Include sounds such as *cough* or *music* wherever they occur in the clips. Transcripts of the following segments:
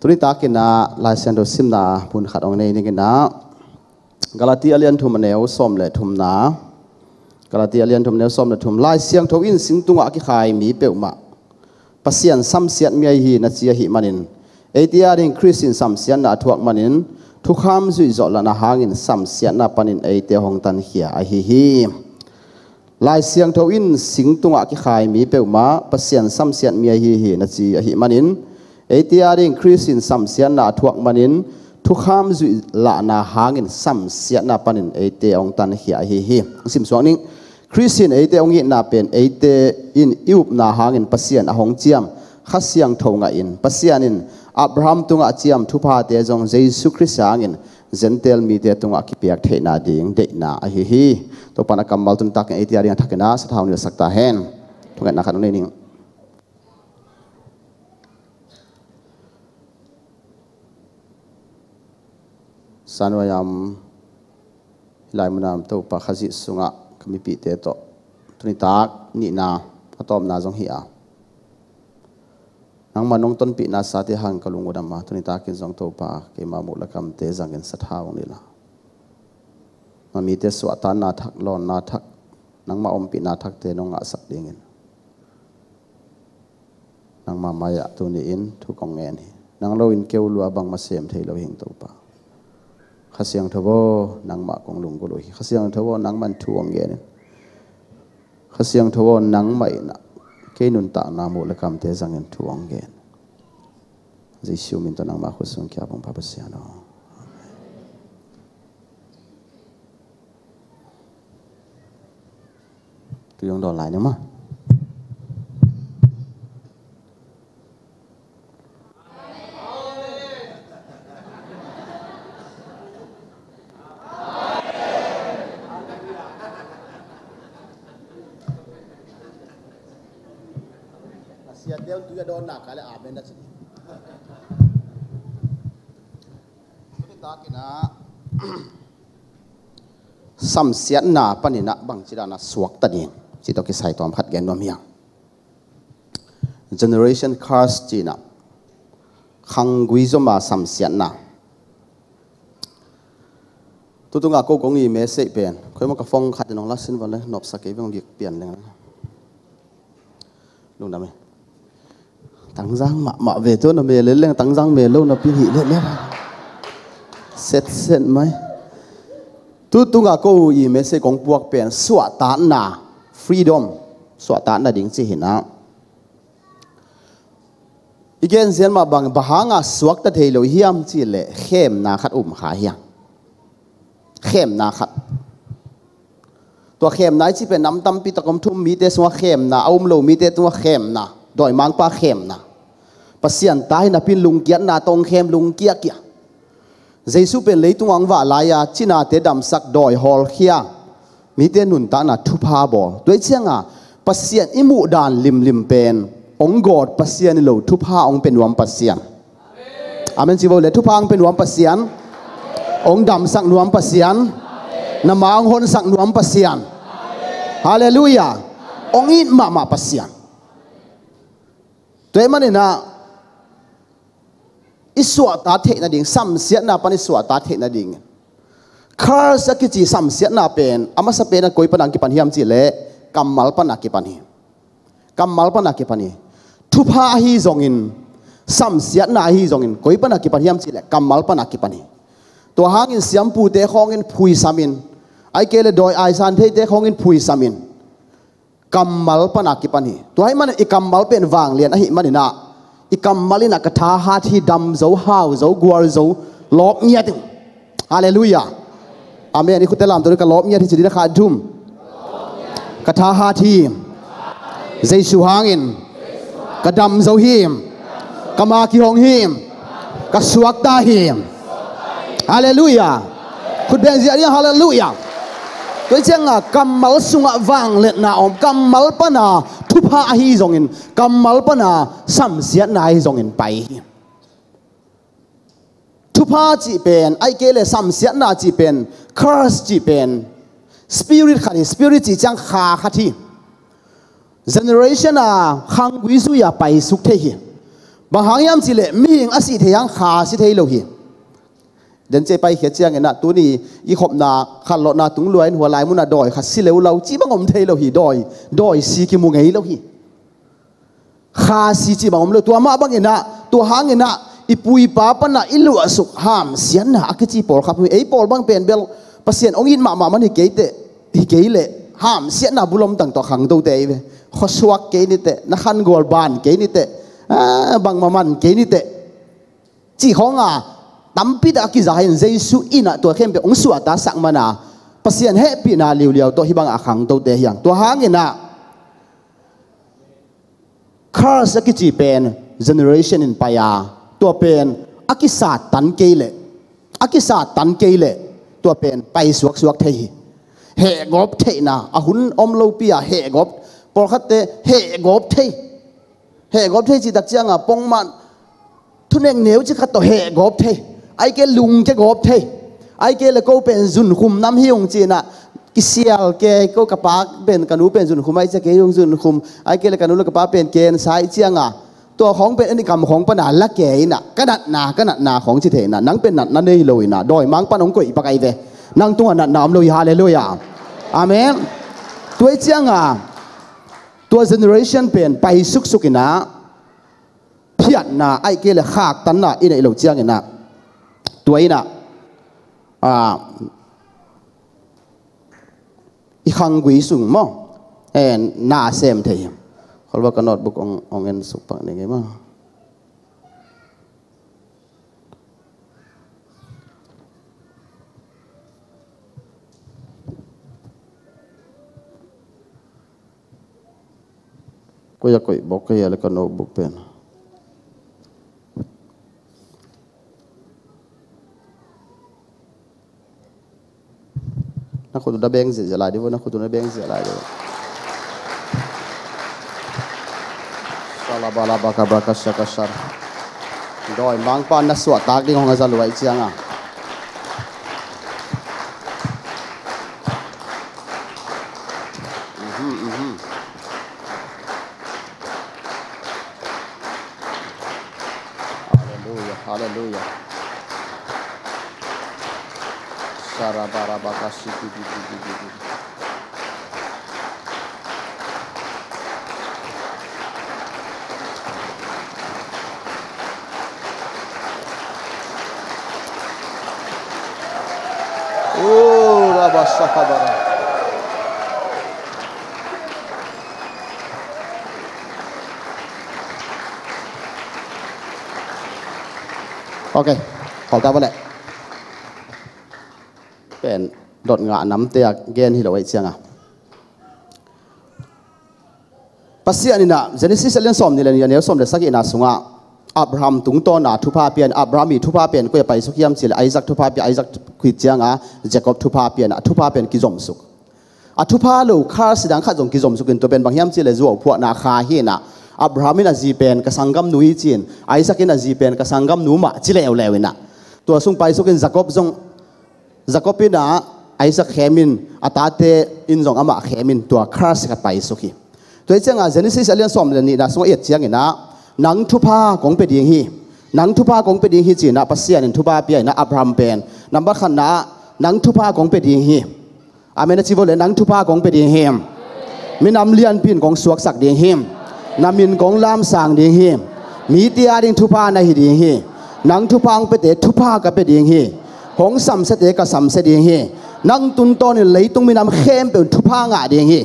ตุนิตาเกินาลายเซนโดซิมนาบุญขัดองในนี่กินากาลาติอาเลียนทุมเนวส้มและทุมนากาลาติอาเลียนทุมเนวส้มและทุมลายเสียงทวินสิงตุงอักขายมีเปียวมาปัสเียนซัมเสียนมีฮีนัจียหิมันินเอติอารินคริสตินซัมเสียนนาทวกมันินทุกคำสุยจอลนาหางินซัมเสียนนาปันินเอเตหงตันเขียอหิฮีลายเสียงทวินสิงตุงอักขายมีเปียวมาปัสเียนซัมเสียนมีฮีฮีนัจียหิมันินเอทีอาร์ดิ้งคริสินสัมเสียนาทวกมันินทุกคำจุลนาหางินสัมเสียนาปันินเอทีองตันเขียฮีฮีสิมสวงนีงคริสินเอทีองยินนาเป็นเอทีอินอิบนาหางินปัสยานอหงเจียมขัสยังทงอินปัสยานินอับราฮัมตุงอาจียมทุพาเตจงเจสุคริสางินเจนเทลมีเดตุงอาคิเปียกเทนัดิงเดนาหิหิทุกปนักกมบัลตุนตักเอทีอาร์ด้งทักนาสถาวนิสักตาเฮนทุกันนักนุนนิง sanwayam lai manam to pa khazi sunga kami pi te to tuni tak ni na atom na jong hi a nang manong ton pi na sa te hang kalung odam ma tuni tak kin jong to pa ke ma mu la kam te jang in sat ha ong ni la ma mi te su atan na thak lon na thak nang ma om pi na thak te nong a sak ding in nang ma maya tu ni in thu kong ngen hi nang lo in keu lu abang ma sem thei lo hing to pa khá xiang thơ vô nắng mạ con lùng của đôi khá xiang thơ vô nắng man thuông ghé nữa khá xiang thơ vô nắng mày nặng cái nun tạ nam mộ lạc cảm thế rằng thuông ghé dì siêu mình tôi nắng mạ khối xuống kia bóng bà bớt xe đó tôi đang đòi lại nhá mà sam sian na panina bang chira na suak tanin chi to ki sai tom khat gen nom yang generation cars china khang gui zo ma sam sian na tu tu nga ko kong i me se pen khoi ma ka phong khat nong la sin wala nop sa ke bang việc pian leng lung da me tăng giang mạ mạ về tôi là mẹ lên lên tăng giang mẹ lâu là pin hị lên lên set set mấy ตุตุงกูยิ่งไม่ใช่ของพวกเป็นสวัตานะฟรีดอมสวัตานะดิ้งสิเห็นนะอีกเ่งียนมาบางบางอ่สวกตะเทโลเฮียมจีเลเข้มนาขัดอุ้มขาเฮียงเข้มนาขัดตัวเข้มนาที่เป็นน้ำตั้มปีตะกมทุ่มมีแต่ตัวเข้มนาอุ้มโลมีแต่ตัวเข้มนาโดยมังป้าเข้มนาปัสยันตายนะพินลุงเกียรนนาตรงเข้มลุงเกียกี้ยจสุเป็นเลยตัวงว่าลายาจินาเตดัมสักดอยฮอลเฮียมีเตนุนตานาทุพาบอตัวเชียงอ่ะปัสเซียนอิมูดานลิมลิมเป็นองกอดปัสเซียนเลวทุพาองเป็นวมปัสเซียนอามันสิบวอกเลยทุพางเป็นวมปัสเซียนองดัมสักนวมปัสเซียนนมาองฮอนสักนวมปัสเซียนฮาเลลูยาองอิดมามาปัสเซียนตัวเอมันเนีนะอิสวาตาเทนัดิ่งสัมเสียนาปันอิสวาตาเทนัดิ่งคาร์สกิจิสัมเสียนาเป็นอามาสเป็นนักุยปนังกิปันฮิมจิเลกัมมัลปนักกิปันฮิกัมมัลปนักกิปันฮิทุพาฮีจงอินสัมเสียนาฮีจงอินกุยปนักกิปันฮิมจิเลกัมมัลปนักกิปันฮิตัวหางอินเสียมปูเตคองอินพุยสามินไอเกลดอยไอซานเทเตคองอินพุยสามินกัมมัลปนักกิปันฮิตัวให้มันอีกัมมัลเป็นวางเลียนอหิมันนี่นะ ikam malina katha ha dam zo hau zo guar zo lop nia ting hallelujah amen ni khutelam to ka lop nia thi chidira kha dum katha ha thi jaisu hangin ka zo him ka ma ki hong hi ka suak ta hi hallelujah khut ben ji hallelujah tôi chẳng à cầm máu sung vàng lệ na om cầm máu ทุพาฮีจงินกำมัลปนาสัมเสียนายจงินไปทุพาจีเป็นไอเกเลสัมเสียนาจีเป็นครัสจีเป็นสปิริตขันสปิริตจีจังขาขัดที่เจเนอเรชันอ่ะขังวิสุยาไปสุขเทียบางหยงางจีเลมีองอาิเทียงขาสิเทียโลหีเดินเจไปเหียเจียงเงนะตัวนี้อีขบนาขันหลอนาตุงรวยหัวลายมุนาดอยขัดสิเลวเราจีบังอมเทเราหีดอยดอยสีกิมุงไงเราหีข้าสีจีบังอมเลยตัวมาบังเงนะตัวหางเงนะอีปุยป้าปนะอิลุอสุขหามเสียนนะอักจีปอลครับไอปอลบังเป็นเบลพัสเซียนองอินมามามันฮิเกเตฮิเกเลหามเสียนนะบุลมตั้งตัวขังตัวเตยเขาสวักเกนิเตนักขันกอลบานเกนิเตบังมามันเกนิเตจีของอ่ะตั้มพิดาคิจายนเจสุอินะตัวเข้มเป็องสวตาสักมานาพัศยันเฮปินาลิวเลียวตัวหิบังอาคังตัวเตียงตัวหางินาคาร์สกิจิเป็นเจเนเรชันอินปายาตัวเป็นอักิสัตตันเกลเลอกิสัตตันเกลเลตัวเป็นไปสวกสวกเทียห์เฮกอบเทนาอหุนอมโลปิอาเฮกอบปรคัตเตเฮกอบเทีเฮกอบเทีจิตักเจีงอ่ะปงมันทุนเองเหนียวจิขัดตัวเฮกอบเที ai ke lùng ke gop the ai ke là ko pen jun khum nam hi ong china ki sial ke ko kapak ben kanu pen jun khumai cha ke yong jun khum ai ke le kanu le kapa pen ken sai chianga to khong pen ani kam khong pana la ke na kanat na kanat na khong chi the à, nang pen nat na nei loi na doi mang pan ong koi pakai ve nang tung nat nam loi hallelujah amen tuai chianga à tua generation pen pai suk sukina phiat na ai ke le khak tan na in ai lo chiang à na tuaina à i khang quý sung mo en na xem thấy khol ba kanot ông ông ong en suk pak ni ma ko ya ko bok ya le kanot buk pen na ko da beng zela di wona ko da beng zela di sala bala baka baka shaka shar doi mang na swa tak di ngong azal wai chiang lah. ขขกตับ่เดยเป็นดดงาน้ำเตียกเกนฮิโรไอเชียงอ่ะาษาอานินะเจนิสเลนสอมนี่เลยเนี่ยสอมเด็กสักอีนาสุงอ่ะอับราฮัมตุงโตนาทุพาเปียนอับราฮัมีทุพาเปียนก็ยังไปสุขยามสิลไอซักทุพาเปียนไอซักคิดเชียงอ่ะเจคอบทุพาเปียนทุพาเปียนกิจอมสุขอาทุพาลูคาสิดังข้าจงกิจอมสุขินตัวเป็นบางยามสิเลยจวบพวกนาคาเฮนะอับราฮัมินาจีเป็นกษังกัมนุยจีนไอซักินะจีเป็นกสังกัมนุมาจิเลวเลวินะตัวซุงไปสุกินจักบซงจักบปีนาไอ้สักเขมินอัตาเตอินซงอามาเขมินตัวคราสกับไปสุกีตัวเจ้างาเจนิสิสเลียนสอมเลนี่นะสงเอียดเจียงนะนังทุพาของเปดยิงฮีนังทุพาของเปดยิงฮีจีนะปัสเซียนทุพาเปียนะอับรามเปนนับขันนะนังทุพาของเปดยิงฮีอาเมนจิโวเลนังทุพาของเปดยิงฮีมีนำเลียนพินของสวกสักดิงฮีนำมินของลามสางดิงฮีมีเตียดิงทุพาในหิดิงฮีนังทุพังเปเตทุพากับเปดียงฮีหงสัมเสเตกับสัมเสดียงฮีนังตุนโตนี่เลยตองมีน้ำเข้มเป็นทุพางาเดียงฮี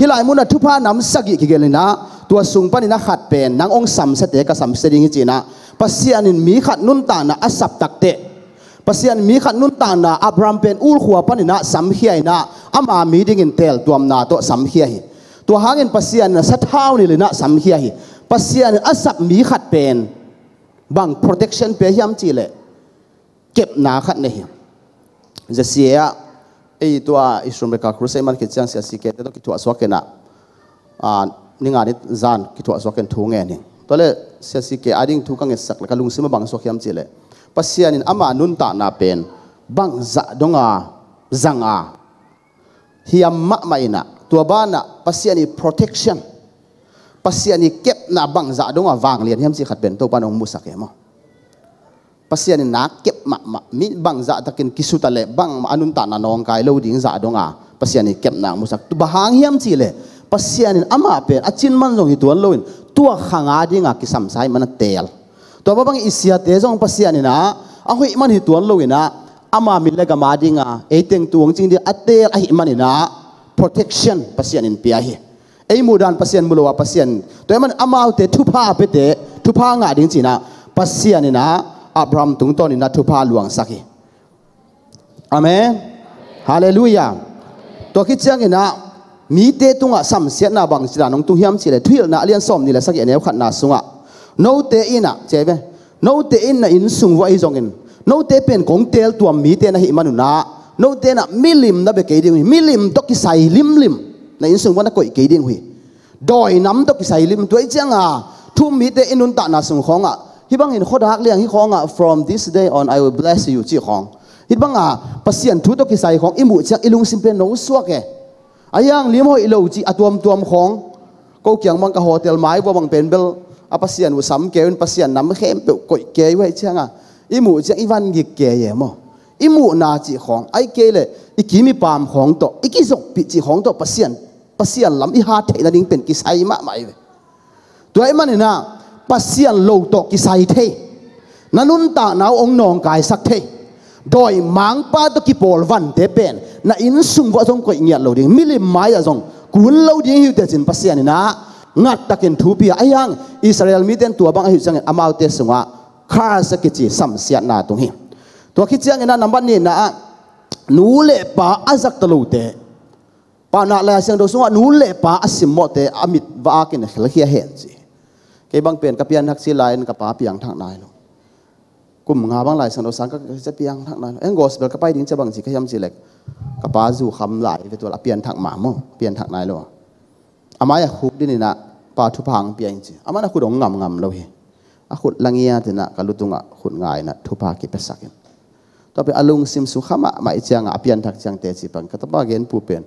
ฮิลายมุนทุพาน้ำสกิกิเกลินะตัวสูงปานินะขัดเป็นนังองสัมเสเตกับสัมเสดียงีจีนะปัศยานินมีขัดนุนตานะอสับตักเตปัศยานมีขัดนุนตานะอับรามเป็นอูลขัวปนินะสัมเฮียนะอามามีดิ่งินเตลตัวมนาโตสัมเฮียตัวหางินปัศยานสัทธาวนี่เลยนะสัมเฮียปัศยานอสับมีขัดเป็น bang protection pe yam chi le kep na khat ne hiam ja sia a ei eh, to a isrum ka krusai man ke chang sia si ke to ki to aswa ke na a ah, ni ni zan ki to aswa ken thung ni to le sia si ke ading thu kang e sak la kalung sima bang so khiam chi le pasian in ama nun ta na pen bang za donga zanga hiam ma mai na to ba pasian i protection pasiani kep na bang za donga wang lian hiam si khat ben to panong musak emo pasiani na kep ma ma mi bang za takin kisuta le bang ma anun ta na nong kai lo ding za donga pasiani kep na musak tu bahang hiam chi le pasiani ama pen achin man jong hi tuan loin tua khanga dinga kisam sai mana tel to babang isia te jong pasiani na a hui man hi tuan loina ama mi le ga ma dinga eteng tuang ching di atel a hi manina protection pasianin pia hi ไอ้มูดานเพซียนมูลวาพซียนตัวมันอามาอุเตทุพาเปเตทุพางาดิงจีนะเพซียนนี่นะอับรามตุงต้นนี่นะทุพาหลวงสักีอเมนฮาเลลูยาตัวคิดเชียงนี่นะมีเตตุงอ่ะสัมเสียนาบังจีนะน้องตุงเฮียมจีเลยทุยนะเลียนส้มนี่แหละสักทีเนี่ยขัดนาสุงอ่ะโนเตอินะเจ๊เหมโนเตอินะอินสุงวัอีจงอินโนเตเป็นของเตลตัวมีเตนะฮิมันุนะโนเตนะมิลิมนะเบเกดิมิลิมตกิใส่ลิมลิมในอินสุวันก็อีกเดิ่งหุยดอยน้ำตกใส่ลิมตัวไอ้เจ้าง่ะทุ่มมิดเอ็นุนตานาสุงของอ่ะฮิบังเห็นโคดักเลี้ยงฮิของอ่ะ from this day on I will bless you จีของฮิบังอ่ะปัสยันทุตกใส่ของอิมุเจ้าอิลุงสิมเป็นโนสวกเออายังลิมหอยเลจีอัตวมตัวมของ ก็เกี่ยงบังกับโฮเทลไม้ว่าบังเป็นเบลอาษีสยันวุสัมเกวินปัสยันน้ำเข้มเปรกอยเกยไว้เจ้าอ่ะอิมุเจ้าอิวันกิเกยเย่มออิมูนาจีของไอเกลเลยอีกิมีปามของโตอีกิจงปิจีของโตปัสเซียนปัสเซียนลำอีฮาเทนั่นเองเป็นกิไซมะไม่เวตัวไอ้มันเห็นนะปัสเซียนโลโตกิไซเทนันุนตาหนาวองนองกายสักเทโดยมังปาตุกิปอลวันเทเป็นนั่นอินสุงวะทรงก็เงียเรลดิงมิลิมายะทรงกุนราดิงฮิวเตจินปัสเซียนนะงัดตะกินทูปีไอยังอิสราเอลมีเตนตัวบางไอ้หิวจังเงินอมาวเตสงะคาสกิจิสัมเสียนาตรงนี้ตัวคิดเสียงนั้นนับวันนี้นะนูเล่ปะาอาจักตลูเตป่านาเลยเสียงดูสว่านูเล่ปะาอาสิมโมเตอามิดวากินเขี้ยเห็นสิเกบังเปลี่ยนกับเปียนทักซีไลน์กับป้าเปียงทางนายลูกกุมงาบางหลายสังดูสังก็จะเปียงทางนายเอ็งกสเบลก็ไปดิ้งจะบังสิขยำสิเล็กกับป้าจู่คำหลายไปตัวละเปลี่ยนทางหมาโมเปลี่ยนทางนายลูกอามาอยากคุกดินี่นะป่าทุพังเปียงสิอามาอยากคุดองงำงำเราเหอาคุดลังเงียดินะกัลุตุงะคุดง่ายนะทุพากิเปสักันต่อไปอลุงซิมสุขมะมาอีจังอภิยันทักจังเตจิปังก็ตบอกเกนผู้เป็น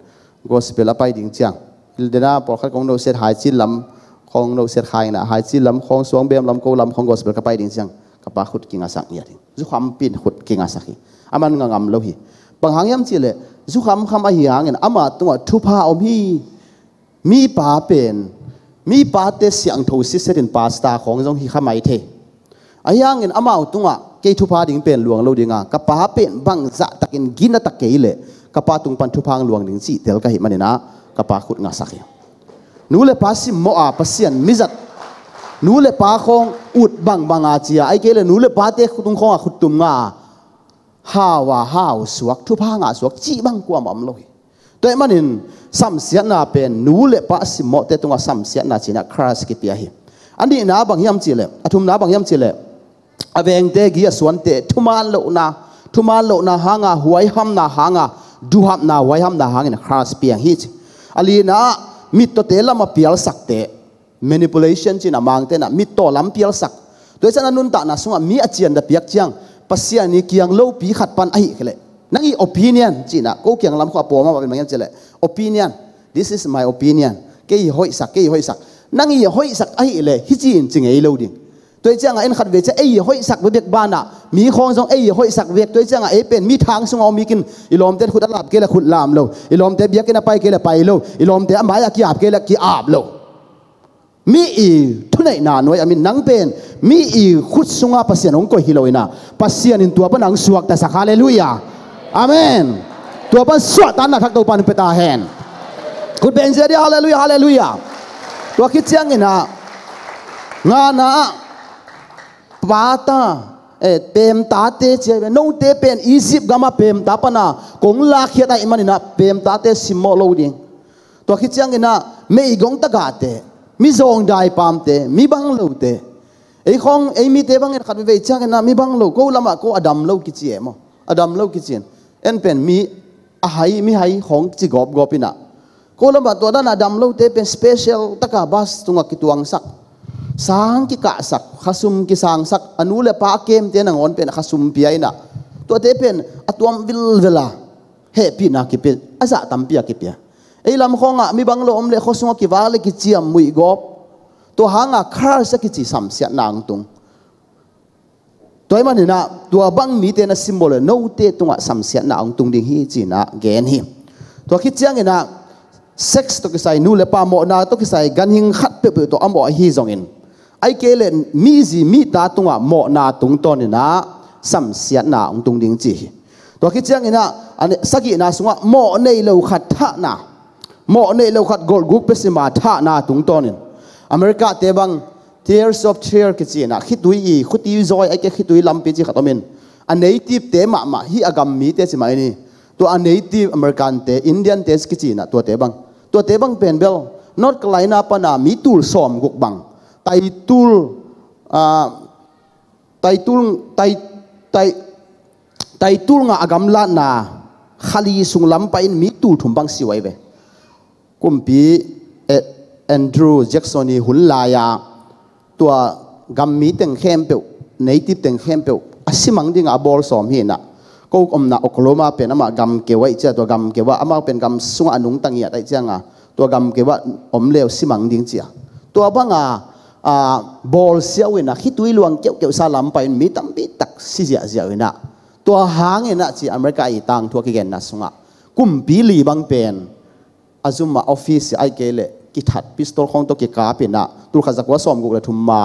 ก็สเปลไปดิงจังอิลเดนาพอเขาของโนเสดหายจิลลำของโนเสดหายนะหายจิลลำของสวงเบมลำโกลำของกสเปลกไปดิงจังกับปาขุดกิงาสังเนี่ยทิ้งจุความปินขุดกิงาสักฮีอามันงงงมเลยฮีบางหางยำจิเลจุขวามคำอหิยังเงินอามาตัวทุพาอมีมีปาเป็นมีปาเตสียงทูสิเสดินปาสตาของจงฮีขมายเทอหิยังเงินอามาตัว ke thupa ding pen luang lo dinga ka pa pen bang za takin gina tak ke le ka pa tung pan thupang luang ding chi tel ka hi manina ka pa khut nga sakhi nule pasi mo a pasian mizat nule pa khong ut bang banga chia ai ke le nule pa te khutung khong khut tum nga hawa haw suak thupa nga suak chi bang kwa mam loi toy manin sam siat na pen nule pa si mo te tunga sam siat na china kras ki tia hi ani na bang yam chile athum na bang yam chile aveng te gi aswan te thuma lo na thuma lo na hanga à, huai ham na hanga du à. ham na huai ham na hanga à, na khras piang hi ali na mit to te lama pial sakte manipulation chin amang te na mit to lam pial sak to chan anun ta na sunga mi achian da piak chiang pasia ni kiang lo pi khat pan ai khle nang i opinion china ko kiang lam kho po ma ba mang chele opinion this is my opinion ke hoi sak ke hoi sak nang i hoi sak ai le hi chin ching ei lo ding ตัวเจ้าเอ็นขัดเวชเอ้ยห้อยสักเวกบ้านอ่ะมีของสองเอ้ยห้อยสักเวกตัวเจ้าเอ้เป็นมีทางสงอมีกินอีลอมเตะขุดอับเกล้ขุดลามโลอีลอมเตะเบียกินไปเกล้ไปโลอีลอมเตะอมายากี่อาบเกล้กี่อาบโลมีอีทุนไหนนานวยอามินนังเป็นมีอีขุดสงอาพัสยานองก็ฮิโลยนะพัสยานินตัวปนังสวกแต่สักฮาเลลูยาอามนตัวปนสวกตานักทักตัวปนเปตาแหนขุดเบนเจรดีฮาเลลูยาฮาเลลูยาตัวคิดเจียงินะงานะ vata eh, pem ta te che be no te pen isip gama pem ta pana kong la khi ta imani na pem ta te simo lo ding to khi chang ina me igong ta ga te mi zong dai pam te mi bang lo te ei khong ei mi te bang en khat ve chang ina mi bang cô ko lama cô adam lo ki chi emo adam lo ki chen en pen mi a hai mi hai khong chi gop cô ko lama tôi dan adam lo te pen special taka bas tunga ki tuang sak sang ki ka sak khasum ki sang sak anu le pa kem te na ngon pen khasum pi ai na to te pen atuam vil vela he pi na ki pe aza tam pi ki pe ei lam khonga mi bang lo om le khosung ki wale ki chiam mui gop to hanga khar sa ki chi sam sia nang tung toy man na tua bang mi te na symbol no te tunga sam sia na ang tung ding hi chi na gen hi to ki chiang na sex to ki sai nu le pa mo na to ki sai gan hing khat pe pe to amo à hi zong in ไอเกเลนมีสิมีตาตุงอ่ะหมอนาตุงตอนนี่นะสัมเสียนาองตุงดิงจีตัวคิดเจียงนี่นะอันสักกี่นาสุงอ่ะหมอในเลวขัดท่านะหมอในเลวขัดกอลกุ๊ปเป็นสิมาท่านาตุงตอนนี่อเมริกาเตบัง tears of tear กิจีนะคิดดุยีคิดดุยจอยไอเกคิดดุยลำปีจีขัดอมินอันเนที่เตมามาฮีอากำมมีเตสิมาอันนี้ตัวอันเนทีฟอเมริกันเตอินเดียนเตสกิจีนะตัวเตบังตัวเตบังเป็นเบลนอตไกลนาปนามีตูลซอมกุกบัง title uh, title title title nga agam la na khali sung lam pa in mi tu thum bang si wai ve kumpi eh, Andrew Jackson ni hun la ya tua gam mi teng khem pe native teng khem pe asimang ding a bol som hi na ko om na Oklahoma pen ama gam ke wai cha tua gam ke wa ama pen gam sung anung tang ya tai changa tua gam ke wa om leo simang ding chia tua banga บอลเสียวินะคิดวิลวงเจ้าเกี่ยวสลัมไปมีตั้งมีตักสิเสียเสียวินะตัวหางเองนะจีอเมริกาอีตังทัวกิเกนนะสุงะกุมปีลีบางเป็นอาซุมมาออฟฟิศไอเกลเล่กิทัดพิสตอลของตัวกิกาเป็นนะตุลขจักวาสมกุลทุมมา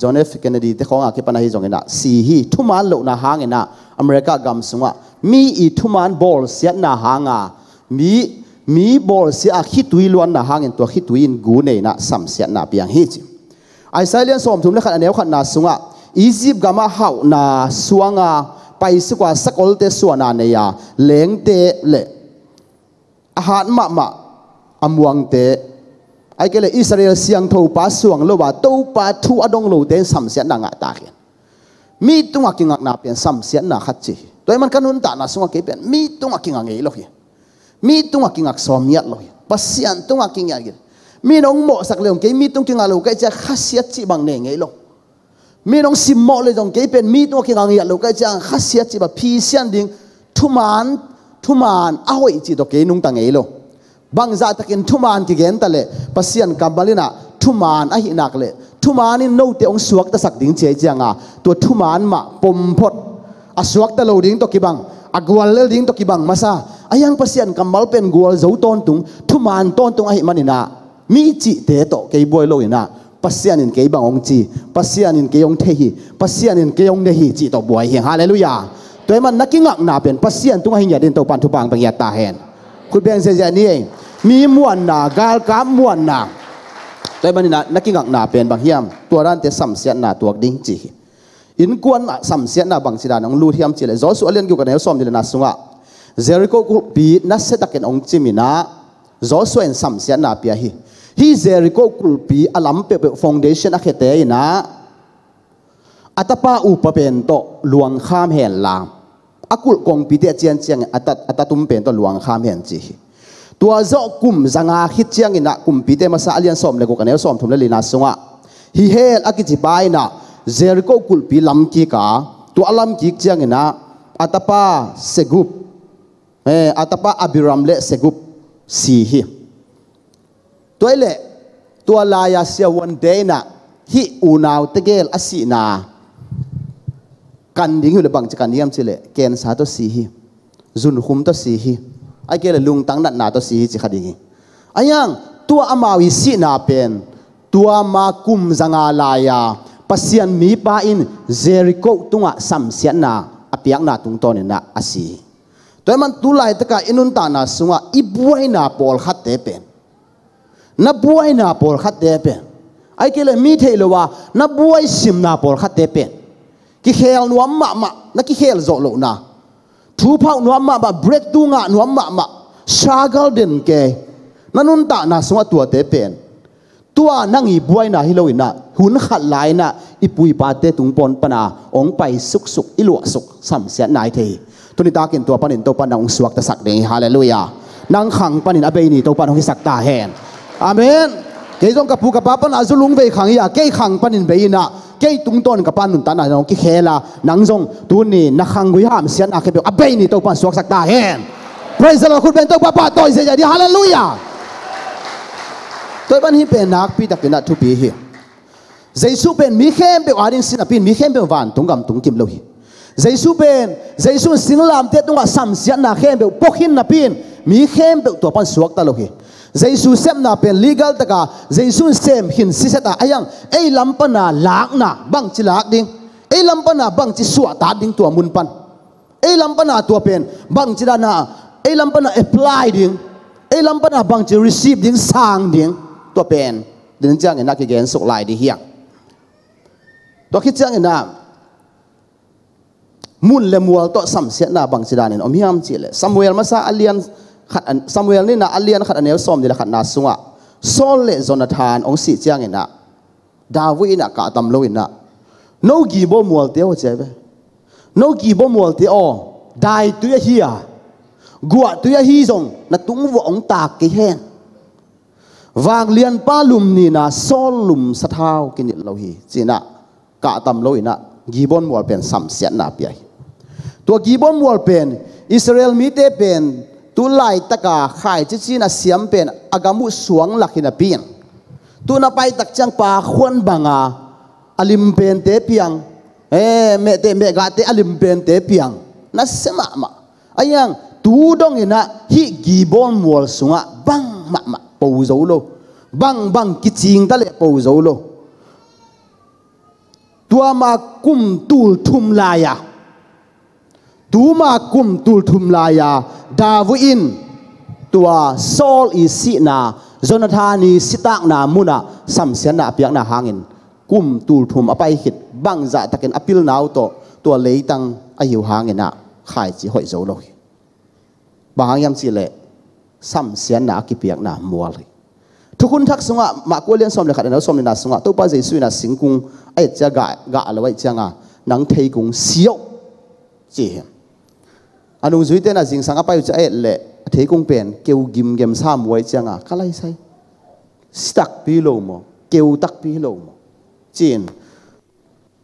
จอหนเอฟเคนเนดีเทคองอาคิปันฮิจงเองนะสีฮีทุมานลุกนะหางเองนะอเมริกากำสุงะมีอีทุมานบอลเสียนะหางอ่ะมีมีบอลเสียคิดวิลวงนะหางเองตัวคิดวินกูเนยนะสัมเสียนะเปียงฮิจ ai sai liên som thum le khan aneu khan na sunga egypt gama hau na suanga paisa kwa sakol te suana ne ya leng À hạt mạ mạ, ma amuang te ai kể là israel siang tho bá suang lo ba to bá thu á đông lo te sam se na nga ta khe mi kinh tunga kinga na pen sam se na khat chi toy man kanun ta na sunga ke pen mi kinh kinga nge lo hi mi kinh tunga kinga som yat lo hi pasian kinh kinga nge mi nong mo sak leong ke mi tung kinga lo kai cha khasiat chi bang ne ngei lo mi nong sim mo le dong ke pen mi tung kinga ngi lo kai cha khasiat chi ba phi sian ding thuman thuman a hoi chi do ke nung ta ngei lo bang za takin thuman ki gen ta le pasian kambalina thuman a hi nak le thuman in no te ong suak ta sak ding che changa to thuman ma pom phot a suak ta lo ding to ki bang agwal le ding to ki bang masa ayang pasian kamal pen gwal zau ton tung thuman ton tung a hi manina mi chi te to ke boy lo ina pasian in ke bang ong chi pasian in ke ong the hi pasian in ke ong ne hi chi to boy hi hallelujah toy man nakingak na pen pasian tu hi ya din to pan tu bang bang ya ta hen khut beng se ja ni mi muan na gal ka muan na toy man na nakingak na pen bang hiam tua ran te sam sian na tuak ding chi in kuan sam sian na bang sida nong lu hiam chi le zo su alian gu ka ne som dile na sunga Jericho ku pi na setakin ong chimina Joshua en sam sian na pia hi ฮีเซริโกคุลปีอัลลัมเปเปฟอนเดชันอะเคเตยนะอัตปาอุปเป็นโตหลวงข้ามเห็นลามอากุลกงปีเตียเจียนจีงอัตอัตตุมเป็นโตหลวงข้ามเห็นจีตัวโจกุมจังอาคิดเจียงนักุมปีเตมาสาเลียนสมเลกกันเอลสมทุมเลลินาสงะฮีเฮลอากิจิบายนะเซริโกคุลปีลัมกีกาตัวลัมกีจจียงนะอัตปาเซกุปเอออัตปาอับิรัมเลเซกุปซีฮีตัวเล็กตัวลายเสียวันเดนะฮิอูนาวตะเกลอสินากันดิ้งอยู่ในบังจะกันยามสิเลเกนสาตัวสีฮิจุนคุมตัวสีฮิไอเกลลุงตั้งนัดนาตัวสีฮิจิขัดดิ้งไอยังตัวอามาวิสินาเป็นตัวมาคุมจังอาลายาพัศยันมีปาอินเจริโกตุงะสัมเสียนาอภิยักนาตุงตอนนาอสีตัวมันตุลายตะกาอินุตานาสุงะอิบวยนาปอลขัดเตเป็นนับบัวไอนาปอลขัดเดเป็นไอ้เกลมีเทลว่านับบัวซิมนาปอลขัดเดเป็นกิเฮลนวมมะมะนักกิเฮลโจโลนาทูพาวนวมมะมะเบรกตุงะนวมมะมะชากลเดนเกนันุนตานาสวตัวเตเป็นตัวนั่งอีบวยนาฮิโลวินะหุนขัดลายนะอีปุยปาเตตุงปนปนาองไปสุกสุกอิลวสุกสัมเสียนายเทตุนิตากินตัวปนินตัวปนังสวกตะสักเดงฮาเลลูยานั่งขังปนินอเบนีตัวปนองสักตาแหน amen ke jong kapu kapapan azulung ve khang ya ke khang panin tung tôn tungton kapan nun tana no ki khela nang jong tu ni na khang gui ham sian a ke a be ni to pan suak sak ta hen praise the lord khut ben to pa pa toi se hallelujah tôi ban hi pe nak pi dak na tu pi hi Giêsu bên mi khem bên adin sin pin mi khem bên van tung gam tung kim lo hi Giêsu bên Giêsu sinh làm te tung a sam sian na khem bên pokhin na pin mi khem bên to pan suak ta lo hi su xem na pen legal taka su xem hin si seta ayang ei lampa na lak na bang chi lak ding ei lampa na bang chi suwa ta ding tua mun pan ei lampa na tua pen bang chi da na ei lampa na apply ding ei lampa na bang chi receive ding sang ding tua pen din chang na ki gen sok lai di hiang to ki chang na mun le mual to sam se na bang chi da nen om hiam chi le samuel masa alian khat an Samuel ni na alian khat anel som dila khat na sunga Saul le Jonathan ong si chiang ina David ina ka tam lo ina no gi bo mual te o chebe no gi bo mual te o dai tu ya hi a gua tu ya hi zong na tung vo ong ta ke hen wang lian pa lum ni na Saul lum sa thao kin lo hi china ka tam lo ina gi bon mual pen sam sian na pi ai tua gi bon mual pen Israel mi te pen tu lai taka khai chi chin na siam pen agamu suang lakhin a pin tu na pai tak chang pa khon banga alim pen te piang e me te me ga te alim pen te piang na sema ma ayang tu dong ina hi gibon bon mol sunga bang ma ma po zo lo bang bang ki ching ta le po zo lo tua ma kum tul thum la ya tuma kum tul thum laya davu in tua sol i si na jonathani sitak na muna samsian na piak na hangin kum tul thum apai hit bang za takin apil nau to tua leitang a hiu hangin na khai chi hoi zo lo bang yam chi le samsian na ki piak na mual thukun thak sunga ma ko len som le khat na som na sunga to pa jai suina singkung ai cha ga ga alawai changa nang thei kung siyo chi อันนู้นสุดเต้นะสิงสังกไปจะเอ็ดเละเทคงเปลี่ยนเกี่ยวกิมเกมสามไว้จังอะก็ไรใช่สตักพี่โลมเกี่ยวตักพี่โลมจีน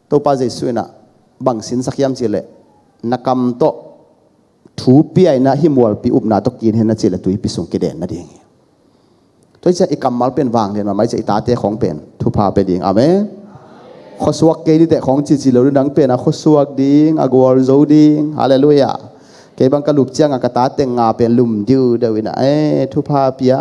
ตัวป้าเจสุนะบางสินสักยามจีเละนักกรรมโตถูปีไอนะฮิมวอลปีอุบนาตกินเห็นนะจีเละตุยพิสุงกิเดนนะดิ่งตัวจะอีกกรรมมาเป็นวางเห็นมาไม่จะอีตาเตของเป็นทุพาไปดิ่งอเมขอสวกเกดีแต่ของจีจีเราดังเป็นนะขอสวกดิ่งอากวอลโซดิ่งฮาเลลูยาเกบังกลุบเจียงกตาเต็งงาเป็นลุมดิวเดวินะเอ้ทุพาเปีย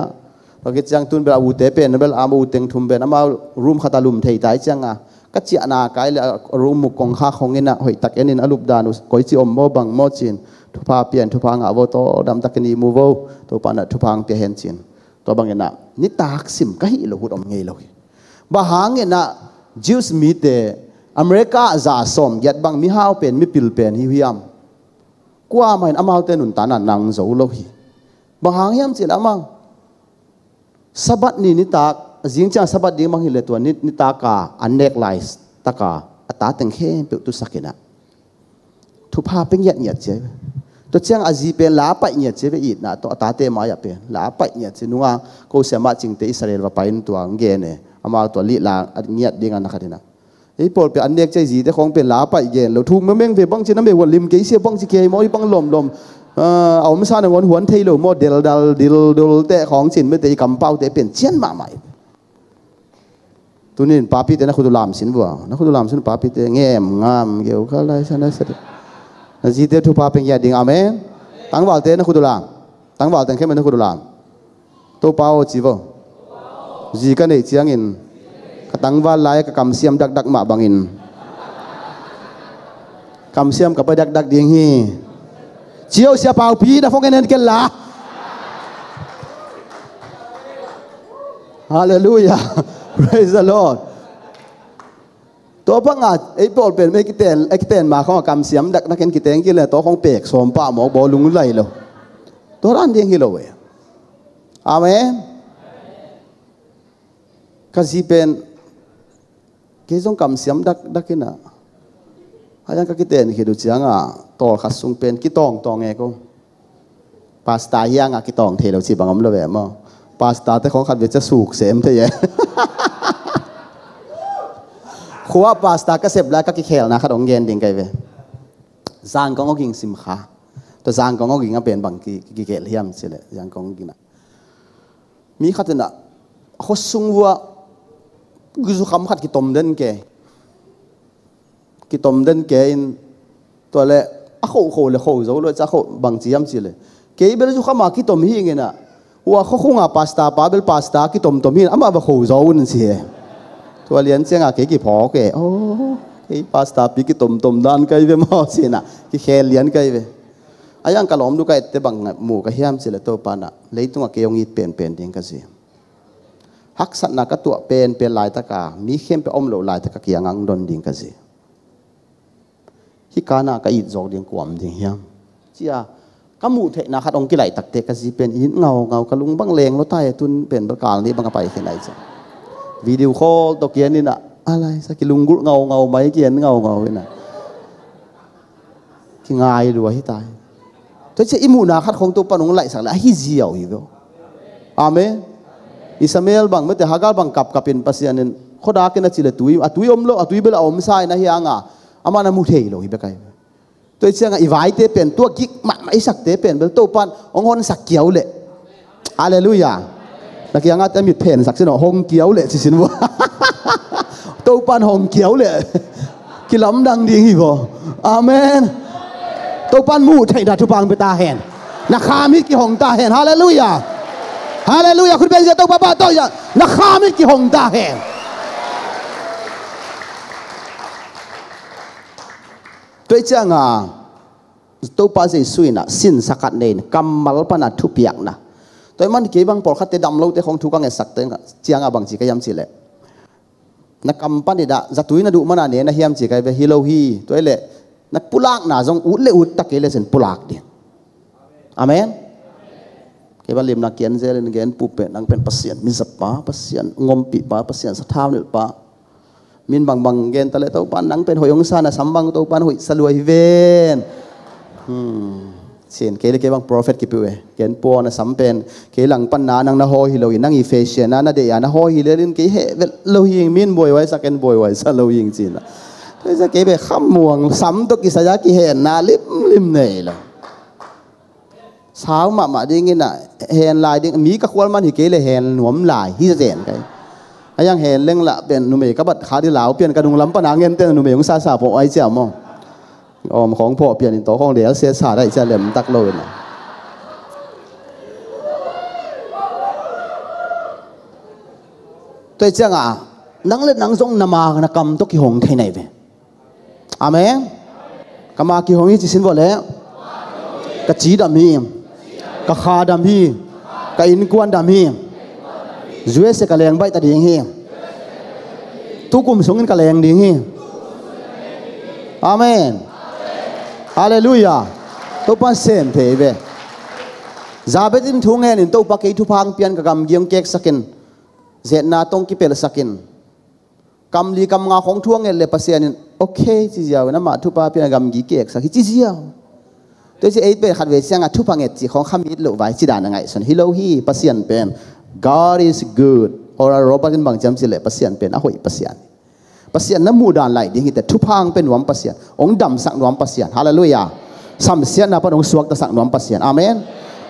พอกิจังตุนเบลาอุเตเป็นเบลอาบูเต็งทุมเป็นอามารุมขตาลุมเทยตายเจียงอ่ะก็เจียนากายเลยรุมมุกกงข้าของเงินอ่ะหอยตักเอ็นินอลุบดานุสก้อยจีอมโมบังโมจินทุพาเปียนทุพางอาวโตดำตักนีมูโวตัวปานะทุพางเตียเฮนจินตัวบางเงินอ่ะนี่ตากสิมก็ฮิโลหุดอมเงยโลยบะหางเงินอ่ะจิวส์มีเตอเมริกาจะาสมยัดบังมิฮาวเป็นมิปิลเป็นฮิวิยม qua mà amao tên nun tana nang zo lo hi bahang yam chin amang sabat ni ni tak riêng cha sabat đi mang hi tuân ni ni ta ka anek lai ta ka ata teng he pe tu sakena thu pha ping yat nyat che to chang aji pe la pa chế về ít it na to ata te ma ya pe la pa nyat che nunga ko sema ching te israel va pain tuang ge ne ama à là li à đi ngang ding an khadina ไอ้ปอดเป็นอันเดียกใจสีแต่ของเป็นลาไปเย็นเราทุ่งเมื่อเม่งเปบ้องชินน้ำเบวนลิมเกยเสียบ้องสิเกยมอยบองลมลมเอ่ออเาไม่ซาในวันหวนเทโลโมเดลดัลดิลดลเตะของชินไม่แต่กำเป้าแต่เป็นเชียนมาใหม่ตัวนี้ป้าพี่แต่นักขุดลามสินบ่าวนักขุดลามสินป้าพี่แตะแง่มงามเกี่ยวกับอะไรชนะเสรจนั่ีเตะทุป้าเป็นยาดิ่งอเมนตั้งว่าวเตะนักขุดลามตั้งว่าวแต่งแค่มันนักขุดลามตัวเป้าจีบ่จีกันไอ้เจียงอิน katangwa lai ka kam siam dak dak mak bangin kam siam ka dak dak ding hi chiao sia pau pi da fong nen la hallelujah *laughs* praise the lord to pa nga e pol pen me kiten ekten ma khong kam siam dak nak ken kiten ki le to khong pek som pa mo bo lung lai lo to ran ding hi lo we amen kasi pen กี่ยงคำเสียมดักดักกินอ่ะอาจารยก็คิดเอนคิดดูจังอ่ะตอลขัดสุงเป็นกี่ตองตองไงก็ปาสตาเฮียงอ่ะกี่ตองเทเราสิบังอมเราแบบมั้งปาสตาแต่ของขัดเวจะสุกเสียมเท่ยขัวปาสตาก็เสร็จแล้วก็กี่เคลนะขัดองเย็นดิ่งไปเว้ซางก็งอกิงซิมขาตัวซางก็งอกิงก็เป็นบางกี่กี่เคลเฮียมเสีเลยซางก็งอกินอ่ะมีขัดเนาะขัดสุงวัว gusto khám khat ki tom den ke ki tom den ke in to le a à, kho kho le kho zo lo cha kho bang chi yam chi le ke bel zu khama ki tom hiên nge na wa kho à pasta pa bel pasta ki tom tom hi ama ba kho zo un si tôi to lian cheng a cái ki pho ke o cái pasta pi ki tom tom dan kai ve ma si na ki khel lian kai ve ayang à, kalom du kai te bang mu ka hiam chi le to pa na leitung a ke yong i pen pen ding ka si ฮักสันนักตัวเป็นเป็นลายตะกามีเข้มไปอมโลลายตะกาเกียงังดนดิงกันสิฮิกานากะอิดจอกดิงกวมดิ่งเฮียมเจียกมูเทนะขัดองกิไลตักเตกันสิเป็นอินเงาเงากระลุงบังเลงรถไตตุนเป็นประการนี้บังกไปเห็นไหนจ้ะวิดีโอคอลตะเกียนนี่นะอะไรสักกิลุงกุเงาเงาไหมเกียนเงาเงาเว้ยนะที่ง่ายด้วยที่ตายตัวเจ้าอิมูนาขัดของตัวปนองไหลสักละฮิเจียวอีกแล้วอาเมนอิสมาเอลบังเมื่อแตฮากาบังกับกับเป็นภาษาเนี่ยขดากันนะจิเลตุยอตุยอมโลอตุยเบลอมไซนะเฮียงอ่ะอามานมุเทยโลฮิเบกัยตัวเชียงอีไวเตเป็นตัวกิกมาไม่สักเตเป็นเบลัวปันองคฮอนสักเกียวเละอาเลลูยานักยังอาจจะมีเพนสักสินหงเกียวเละสิสินวะตัวปันหงเกียวเละกิลำดังดีฮิบออาเมนตัวปันมูเทยดาตุปังเปตาเหนนกคามิกิหงตาเหนฮาเลลูยา Hallelujah. Oh, oh, Khun bây giờ tôi baba tôi giờ là kham ki hong da he. Tôi chăng à tôi pa gì suy na sin sakat nên kamal pa na thu piak na. Tôi man ki bang por khat te dam lo te khong thu kang sak te chiang a bang chi ka yam chi le. Na kam pa ni da za tu na du mana ne na hiam chỉ ka về hi lo hi tôi le na pulak na jong ut le tắc ta ke le sen pulak đi. Amen. เบลิมนักเกียนเจนเกียนปุเป็นนังเป็นเปอร์เซียนมิสปาเปอร์เซียนงมปีปาเปอร์เซียนสะทาวนิลปามินบางบางเกียนตะเลตัวปานนังเป็นหอยองซานะสัมบังตัวปานหอยสลวยเวนอ่มเสียนเคลิกบังโปรเฟตกิปเวเกียนปัวนะสัมเป็นเคลังปันนานังนาหอยฮิโลยนังอีเฟเชียนานาเดียนาหอยฮิเลลินเกเฮเลวิงมินบวยไว้สักเกนบวยไว้สลวิงจีนนะเพื่อจะเกเบข้ามวงสัมตุกิสยากิเฮนาลิมลิมเนยละสาวมามาดิ่งิน่ะเห็นลายดิ่งมีกระควรมันหิเกเลยเห็นหนวมลายจะเจนไกยังเห็นเล่งละเปลี่ยนนุ่มเอกบัดขาดีเหลาเปลี่ยนกระดุงล้ำปนางเงินเต้นหนุ่มเอกซาซาพอไอเจ้ามองอมของพ่อเปลี่ยนตัวของเดียวเสียสาได้เจ้าเหลี่ยมตักเลยนะตัวเจ้าอ่ะนังเล่นนังทรงนามากนะกรรมตุกิหงไทยไหนเวอามะกรรมากิหงนี่จิสินบ่แล้วกะจีดามีกะคาดำฮีกะอินกวนดำฮีจุเอสกะแรงใบตะดิ่งฮีทุกุมสงกะแรงดิ่งฮีอาเมนฮาเลลูยาตุปันเซมเทเว Zabetin thung hen in leng leng ta tu kum amen, to pakei thu phang pian ka gam giang kek sakin. Zet na tong ki pel sakin. Kam li kam nga khong thuang le pasian in okay chi jiao na ma thu pa pian gam gi kek sakhi chi jiao. ตัวที่เอ็ดเป็นขัดเวชียงทุพังเอ็ดที่ของขมิดลูกไว้จี่ด่านังไงส่วนฮิโลฮีปัสยันเป็น God is good โอร่ารบกนบางจำสิเลยปัสยันเป็นอ่ะหุยปัสยันปัสยันน้ำมูดานไหลดิีงี้แต่ทุพังเป็นวัมปัสยันองดำสักวัมปัสยันฮาเลลูยาสัมเสียนนะประองค์สวกตสักวัมปัสยันอเมน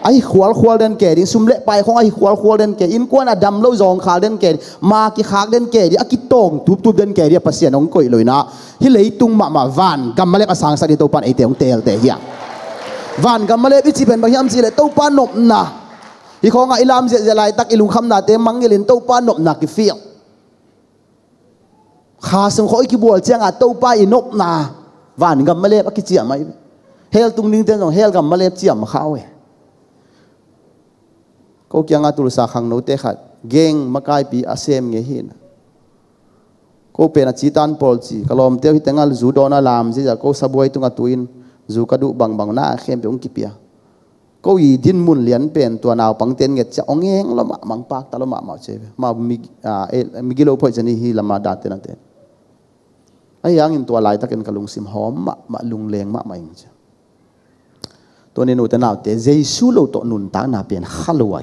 ไอ้ขวลขวลเดินเกดิสุ่มเละไปของไอ้ขวลขวลเดินเก๋อินกวนอะดำเล่ายองขาเดินเกด๋มากี่ขาเดินเกดิอะกิตรงทุบทุบเดินเก๋เดียปัสยนองกุยเลยนะฮิเลยตุงมามาวานกำมาเล็กอสังสัตยตัปันไอเตียงเตลเตียง van gam male bi chi ben ba hiam chi le to pa nop na hi kho ilam je je lai tak ilung kham na te mang ilin to pa nop na ki fi kha sem khoi ki bol chang a à, to pa i nop na van gam male ba ki chi mai hel tung ning ten jong hel gam male chi am kha we ko kya nga tul sa khang no te khat geng makai pi asem à nge hin ko pe na chi tan pol chi kalom te hi tengal zu na lam je ja ko saboi tunga tuin dù cả du bằng bằng na khem pe ong ki pia gì yi din mun lian tua to bằng tiền ten cho ông nghe eng mà mang à, à, pak ta lama ma che ma mi mi gilo pho chani hi lama mà đạt tiền te ai yang in to lai takin kalung sim hom ma ma lung leng ma ma nghe, cha to ne no nào thế, te su lo to nun ta na pen khalwa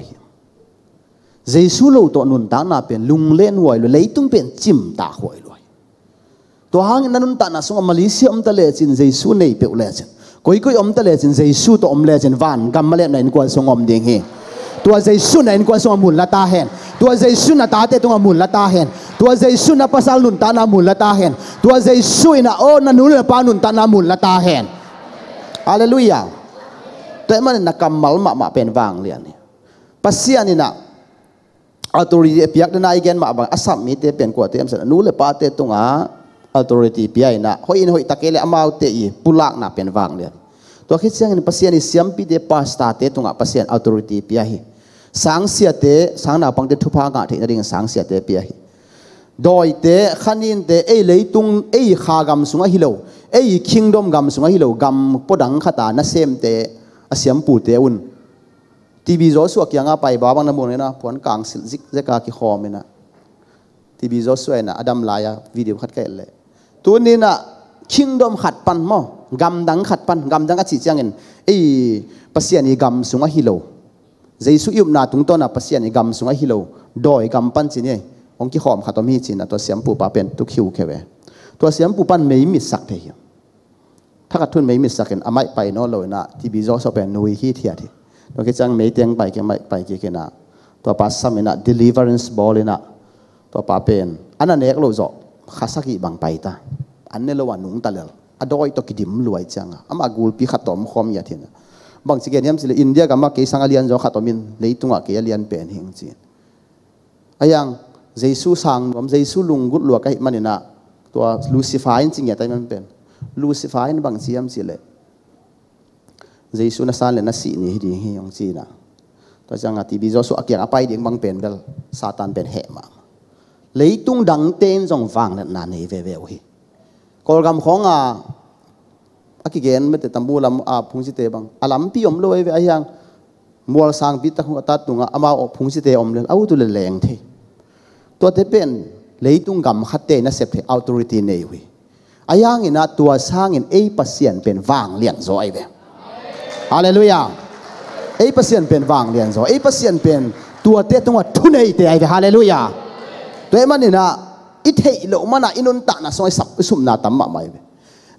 hi su lo to nun ta na pen lung len wai lo tung pen chim ta khoi lo to hang nanun ta na sunga malaysia am ta le chin su nei pe le chin koi koi om ta le chin jai su to om le chin van gam ma le na in song om ding hi tua jai su na in kwal song mul la ta hen tua jai su na ta te à, à, tung mul la ta hen tua jai su na pasal nun ta na mul la ta hen tua jai su ina o na nul la pa nun ta na mul la ta hen hallelujah te man na kamal ma ma pen wang lian ni pasian ina authority piak na igen ma bang asam mi te pen ko te am sa nu le pa te tunga authority piai na hoi in hoi takele amau te i pulak na pen wang le to khit siang in pasian i siam pi de pasta te tunga pasian authority piai sang sia te sang na pang te thupa ga the ring sang sia te piai doi te khanin te ei leitung ei kha gam sunga hilo ei kingdom gam sunga hilo gam podang khata na sem te asiam pu te un TV zo su akyanga pai ba bang na mon e na phon kang sil zik zeka ki khom e na TV zo su na adam laya video khat ka le ตัวนี้นะชิงดมขัดปันมอกำดังขัดปันกำดังกัดสิจังเงินไอ้ภาษาันี้กำสุงอหิโลใจสุยุบนาตุงต้นนะภาษาันี้กำสุงอหิโลดอยกำปันจีเนี่ยองค์ขีหอมขัดตัวมีจีนะตัวเสียมปูปาเป็นตุกิวแค่เวตัวเสียมปูปันไม่มีสักเทียถ้ากระทุนไม่มีสักเงินอไม่ไปนอเลยนะที่บิจอสเป็นนุยขี้เทียทีตัวกิจังไม่เตียงไปกี่ไม่ไปกี่ยนะตัวปัสสามินะ deliverance ball นะตัวปาเป็นอันนั้นเอกโลจอขาสักอีบังไปตาอันนี้ลวันนุ่งตะเลลอดอยตกิดิมรวยจังอ่ะอามากูลพิขัดตอมคอมยาเทนบางสิ่งเนี่ยมันสิอินเดียกับมาเกี่ยสังเกตยันจอขัดตอมินเลยตุงอะเกี่ยเลียนเป็นหิงจีนอายังเจสุสังวมเจสุลุงกุลลวกให้มันเนี่ยนะตัวลูซิฟายจริงเนี่ยแต่มันเป็นลูซิฟายนบางสิ่งมันสิเลยเจสุนัสานเลยนัส่ีนี้ดีหิงจีนอ่ะตัวจังอะที่บิจอสุอักยังอะไยเดี่งบางเป็นเบลซาตานเป็นเหมาเลยตุงดังเต้นจงฟังนั่นนานเฮเวเวเฮกอลกรมของอ่ะอากิเกนไม่แต่ตั้มบูลำอาพุงสิเตบังอาลัมพี่อมลอยไปอ้ยังมัวสางพิตังตัดตุงอ่ะอามาอพุงสิเตอมเลยเอาตัวแรงเทตัวเทเป็นเลยตุงกรมขัดเตนะเสพเทอัลตอริตีเนวิอายังอินะตัวสรางอินเอปัสเซียนเป็นวางเลี่ยงโซไอเบฮาเลลูยาเอปัสเซียนเป็นวางเลี่ยงโซเอปัสเซียนเป็นตัวเตตุงอ่ะทุนไอเตไอเบฮาเลลูยาตัวเอมันอินะ ít ithei lo mana inun ta na soi sap sum na tam ma mai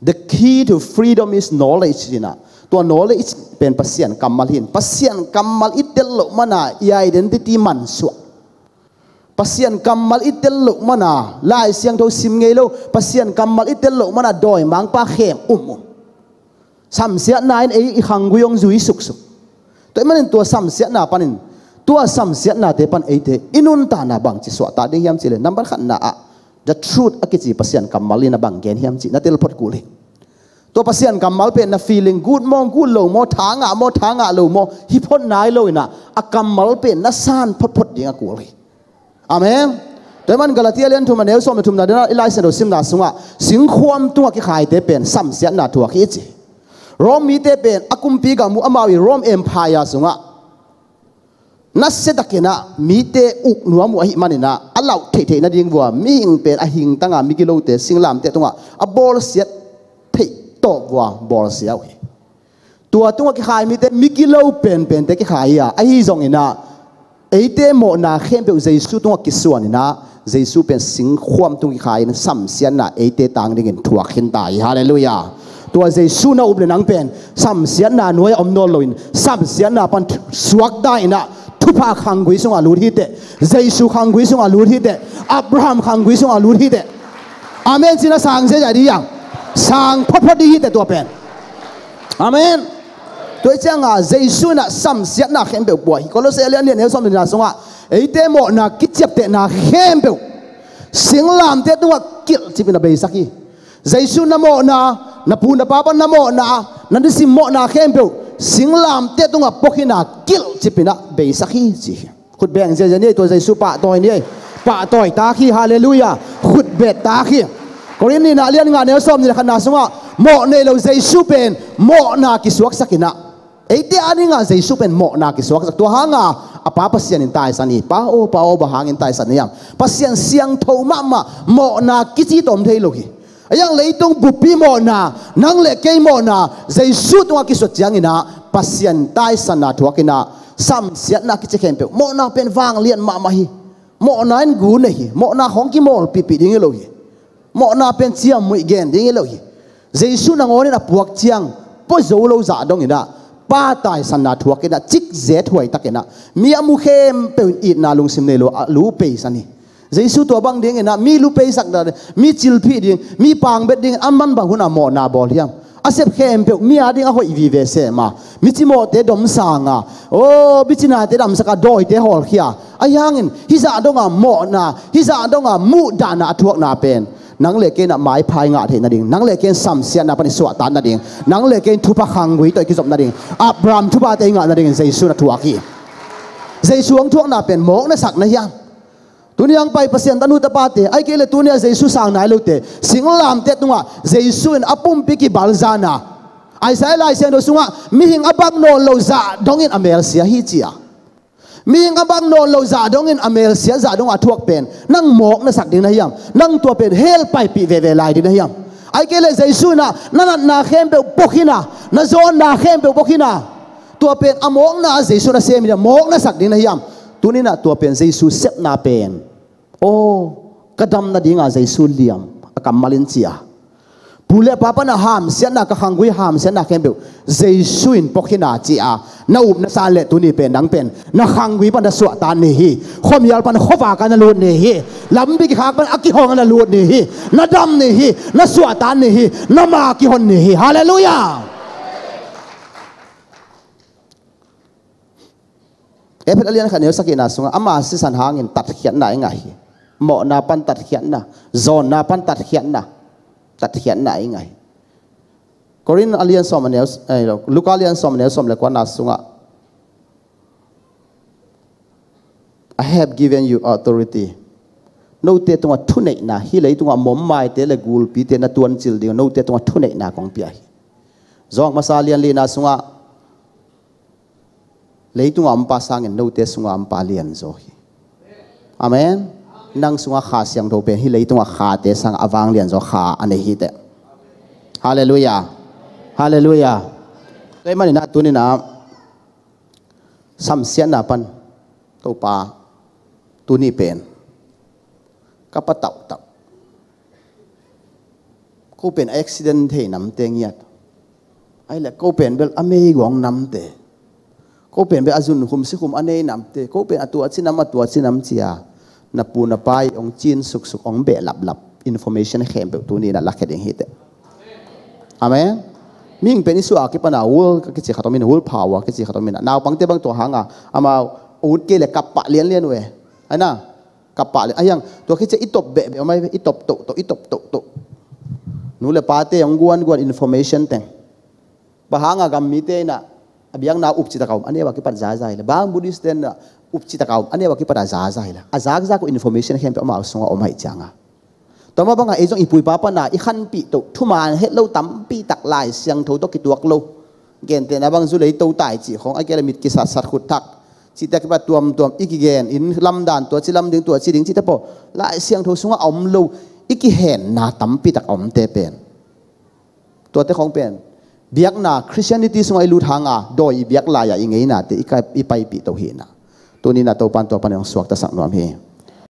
the key to freedom is knowledge na. Tua knowledge pen pasian kamal hin pasian kamal itel lo mana i identity man su pasian kamal itel lo mana lai siang tho sim ngei lo pasian kamal itel lo mana doi mang pa khem um sam sia nain ei i khang guyong zui suk suk to manin tua sam sia na panin tua sam sia na te pan ei te inun ta na bang chi so ta ding yam chile number khan na a the truth akichi pasian kamal na bang gen hiam chi na tel phot kuli to pasian kamal pe na feeling good mo good lo mo thanga mo thanga lo mo hi phot nai lo ina a kamal pe na san phot phot dinga kuli amen แต่มันกลาเตียเลียนทุมันเอลสมทุมนาเดนอิไลเซนโดซิมนาสุงะสิงความตัวกิขายเตเป็นซ้ำเสียนาทัวกิจิรอมมีเตเป็นอากุมปีกับมูอามาวิรอมเอ็มพายาสุงะนัสเดกเนะมีเตอุกนัวมัวหิมันเนะอัลลอฮ์เทเทนัดิ่งวัวมีอิงเป็นอหิงตั้งอามิกิโลเตสิงลามเตตุงะอบอลเสียเี่ตวบวัวบอลเสียวตัวตุง่ะกิขายมีเตมิกิโลเป็นเป็นเตกิขายอ่ะไอ้ิจงอินะไอเตโมนาเข้มเป็นเจสุตุง่ะกิสวนเนะเจสุเป็นสิงความตุงกิขายนั้นสัมเสียนนะไอเตต่างดิ่งถั่วขึนตายฮาเลลูยาตัวเจสุนาอุบลนังเป็นสัมเสียนนะหน่วยอมโนลลินสัมเสียนนะปันสวักได้นะ thupa khang gui sung alu hi te jaisu khang gui sung alu hi te abraham khang gui sung alu hi te amen sina sang se jadi yang sang phot phot đi hi te tu pen amen tôi chang à jaisu na sam siat na khem be bua hi kolo se lian lian he som na sung a ei te mo na kichap te na khem be sing lam te tu kil chipina be saki jaisu na mo na na pu na pa pa na mo na na si mo na khem be singlam te tunga pokhina kil chipina be sakhi chi khut beng je je ni to jaisu pa toy ni pa toy ta khi hallelujah khut be ta khi korin ni na lian nga ne som ni khana sunga mo ne lo jaisu pen mo na ki suak sakina eite ani nga jaisu pen mo na ki suak sak to hanga apa pasian in tai sani pa o pa o bahang in tai sani yang pasian siang thoma ma mo na ki chi tom thei lo ki lấy tung bupi mo na nang le kay mo na zai su tunga ki so chiang ina pasien tai sana thuwa kina sam siat na ki chekhem pe mo na pen wang lian ma ma hi mo na en gu ne hi mo na hong ki mol pipi pi ding e lo hi mo na pen chiam mui gen ding e lo hi zai su na ngone na puak chiang po zo lo za dong ina pa tai sana thuwa kina chik zet huai takena mi amu khem pe in na lung sim ne lo lu pe sani เจสุตัวบางเดียงนะมีลูเปยสักดาเมีจิลพีดิงมีปางเบ็ดดิงอัมมันบางหุนาโมนาบอลยามอาเซบเค้มเปียวมีอะไรดก็คอยวิเวเซมามีจิโมเตดอมสางอ่ะโอ้มิจินาเตดอมสกัดดอยเตฮอลเฮียอายังินฮิซาดงอ่ะโมนาฮิซาดงอ่ะมูดานาทวกนาเป็นนังเลเกน่ะไมาพายงาเทนัดิงนังเลเกนสัมเสียนนับ็นสวัตานัดิงนังเลเกนทุพะขังวิตอิกิจมนัดิงอับรามทุบาเตงาดิงเซย์ซูนทวกีเซย์งทวกนาเป็นโมกนสักนะยัง tuniyang pai pasien tanu ta pate ai kele tunia jesu sang nai lote singlam te tunga jesu in apum piki balzana ai sai lai sen do sunga mi hing abak no loza dongin amel sia hi chia mi hing abak no loza dongin amel sia za dong athuak pen nang mok na sak ding na yam nang tua pen hel pai pi ve ve lai din na yam ai kele jesu na na na khem be pokhina na zon na khem be pokhina tua pen amok na jesu na sem ya mok na sak ding na yam tunina tua pen jesu sep na pen โอ้กระดมนาดีงาใจสูเลียมอากามาลินเซียบุเล่่พปปะนาฮามเสียนักขังกุยหามเสียนักเข็มเบลใจสูนปกินาจีอานาอุบนาซาเลตุนีเป็นดังเป็นนัาขังกุยปนสวัตานีฮีขมยาลปันขวากันลาลูนีฮีลำบิกขากันอักิฮองนาลูนีฮีนาดำนีฮีนาสวัตานีฮีนามาคิหงนีฮีฮาเลลูยาเอพเดลียนขันเนือสกินาสุงอามาสิสันหางินตัดเขียนไหนไง mọ na pan tật hiện na zon na pan tật hiện na tật hiện na ấy ngay Corin Alian som anh em Luca Alian som anh em som lại quan nát sunga I have given you authority no te tunga nay na hi lei tunga mom mai te le gul pi te na tuan chil ding no te tunga nay na kong pi ai zong masalian le na sunga lấy tung âm pa sang no te sunga âm Alian liền rồi amen nang sunga kha siang do pe hi leitunga kha te sang awang lian zo kha ane hi te hallelujah hallelujah toy mani na tuni na sam sian na pan to pa tuni pen kapatau tau ko pen accident the nam te ngiat ai là cô bèn bel ame gong nam te cô bèn bel azun hum si hum ane nam te cô bèn atu achi nam atu achi nam chia นับปูนับไปองจีนสุกสุกองเบะลับลับอินโฟเมชันเข้มเบบตัวนี้นะหลักเดตุเหตุอามันมิ่งเป็นอิสุอาคิปนาวุลก็คิดสิขัตมินวุลพาวะคิดสิขัตมินนาวปังเตบังตัวหางอะอามาอูดเกลกับปะเลียนเลียนเวไอ้นะกับปะเลียนไอ้ยังตัวคิดสิอิตบเบะเบะมาอิตบโตโตอิตบโตโตนู่เลปพาเตยองกวนกวนอินโฟเมชันเตงบ้าหางอกัมมีเตยน่ะอบียงนาอุปจิตะกอมอันนี้ว่ากิปันจ้จ้าเลยบางบุรีสเตนน่ะ upchi takau ane waki pada za za ila azak za ko information hem pe ma songa omai changa toma banga ejong ipui papa na i khan pi to thuman he lo tam pi tak lai siang tho to ki tuak lo gen te na bang zu lei to tai chi khong akela mit ki sat sat khut tak chi ta ki ba tuam tuam ikigen in lam dan to chi lam ding to chi ding chi ta po lai siang tho sunga om lo iki hen na tam pi tak om te pen to te khong pen biak na christianity sungai lu thanga doi biak la ya ingai na te ikai ipai pi to hina tunin atau pantau apa yang suwakta sak nuam